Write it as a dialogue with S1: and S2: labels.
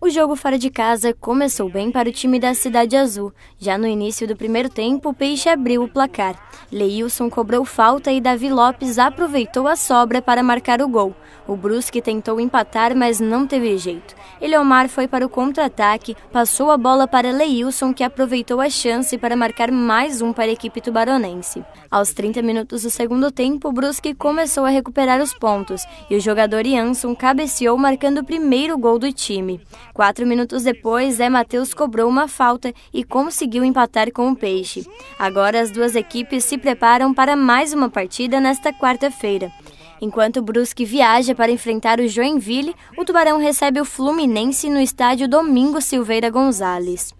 S1: O jogo fora de casa começou bem para o time da Cidade Azul. Já no início do primeiro tempo, o Peixe abriu o placar. Leilson cobrou falta e Davi Lopes aproveitou a sobra para marcar o gol. O Brusque tentou empatar, mas não teve jeito. Eleomar foi para o contra-ataque, passou a bola para Leilson, que aproveitou a chance para marcar mais um para a equipe tubaronense. Aos 30 minutos do segundo tempo, o Brusque começou a recuperar os pontos e o jogador Jansson cabeceou marcando o primeiro gol do time. Quatro minutos depois, Zé Matheus cobrou uma falta e conseguiu empatar com o Peixe. Agora as duas equipes se preparam para mais uma partida nesta quarta-feira. Enquanto o Brusque viaja para enfrentar o Joinville, o Tubarão recebe o Fluminense no estádio Domingo Silveira Gonzalez.